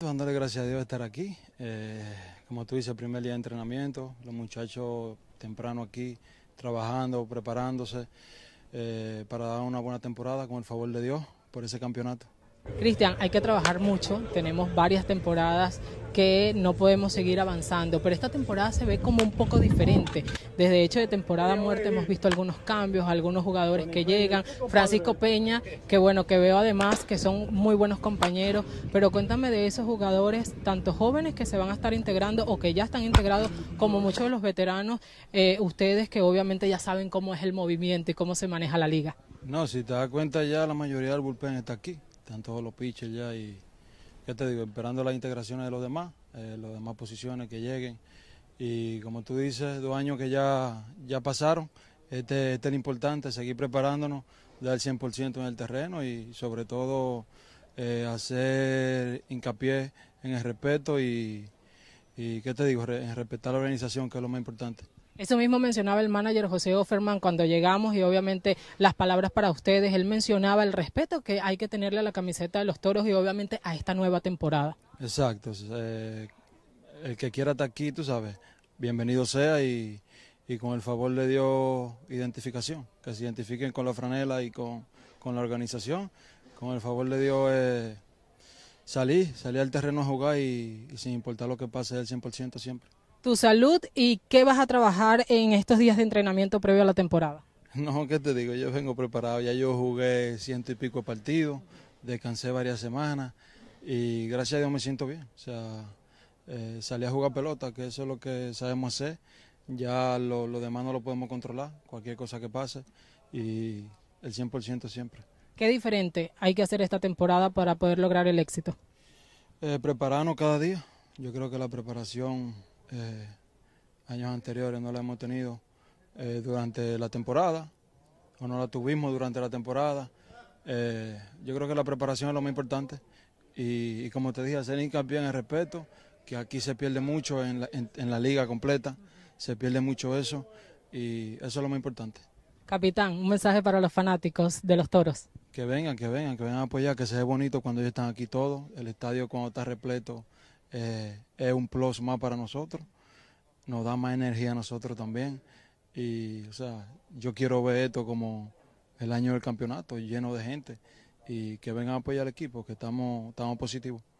Dándole gracias a Dios estar aquí. Eh, como tú dices, primer día de entrenamiento, los muchachos temprano aquí trabajando, preparándose eh, para dar una buena temporada con el favor de Dios por ese campeonato. Cristian, hay que trabajar mucho, tenemos varias temporadas que no podemos seguir avanzando, pero esta temporada se ve como un poco diferente. Desde hecho de temporada muerte hemos visto algunos cambios, algunos jugadores que llegan, Francisco Peña, que bueno, que veo además que son muy buenos compañeros, pero cuéntame de esos jugadores, tanto jóvenes que se van a estar integrando o que ya están integrados, como muchos de los veteranos, eh, ustedes que obviamente ya saben cómo es el movimiento y cómo se maneja la liga. No, si te das cuenta ya la mayoría del bullpen está aquí están todos los pitchers ya y, qué te digo, esperando las integraciones de los demás, eh, las demás posiciones que lleguen. Y como tú dices, dos años que ya, ya pasaron, este, este es lo importante, seguir preparándonos, dar el 100% en el terreno y sobre todo eh, hacer hincapié en el respeto y, y, ¿qué te digo?, en respetar la organización, que es lo más importante. Eso mismo mencionaba el manager José Offerman cuando llegamos y obviamente las palabras para ustedes. Él mencionaba el respeto que hay que tenerle a la camiseta de los toros y obviamente a esta nueva temporada. Exacto. Eh, el que quiera estar aquí, tú sabes, bienvenido sea y, con el favor le dio identificación. Que se identifiquen con la franela y con, la organización. Con el favor le dio eh, salir, salir al terreno a jugar y, sin importar lo que pase, el 100% siempre tu salud y qué vas a trabajar en estos días de entrenamiento previo a la temporada. No, ¿qué te digo? Yo vengo preparado. Ya yo jugué ciento y pico partidos, descansé varias semanas y gracias a Dios me siento bien. O sea, eh, salí a jugar pelota, que eso es lo que sabemos hacer. Ya lo, demás no lo podemos controlar, cualquier cosa que pase y el 100% siempre. ¿Qué diferente hay que hacer esta temporada para poder lograr el éxito? Eh, prepararnos cada día. Yo creo que la preparación eh, años anteriores no la hemos tenido eh, durante la temporada o no la tuvimos durante la temporada. Eh, yo creo que la preparación es lo más importante y, como te dije, hacer hincapié en el respeto, que aquí se pierde mucho en la, liga completa, se pierde mucho eso y eso es lo más importante. Capitán, un mensaje para los fanáticos de los toros. Que vengan, que vengan, que vengan a apoyar, que se ve bonito cuando ellos están aquí todos. El estadio cuando está repleto eh, es un plus más para nosotros, nos da más energía a nosotros también. Y, o sea, yo quiero ver esto como el año del campeonato, lleno de gente, y que vengan a apoyar al equipo, que estamos, estamos positivos.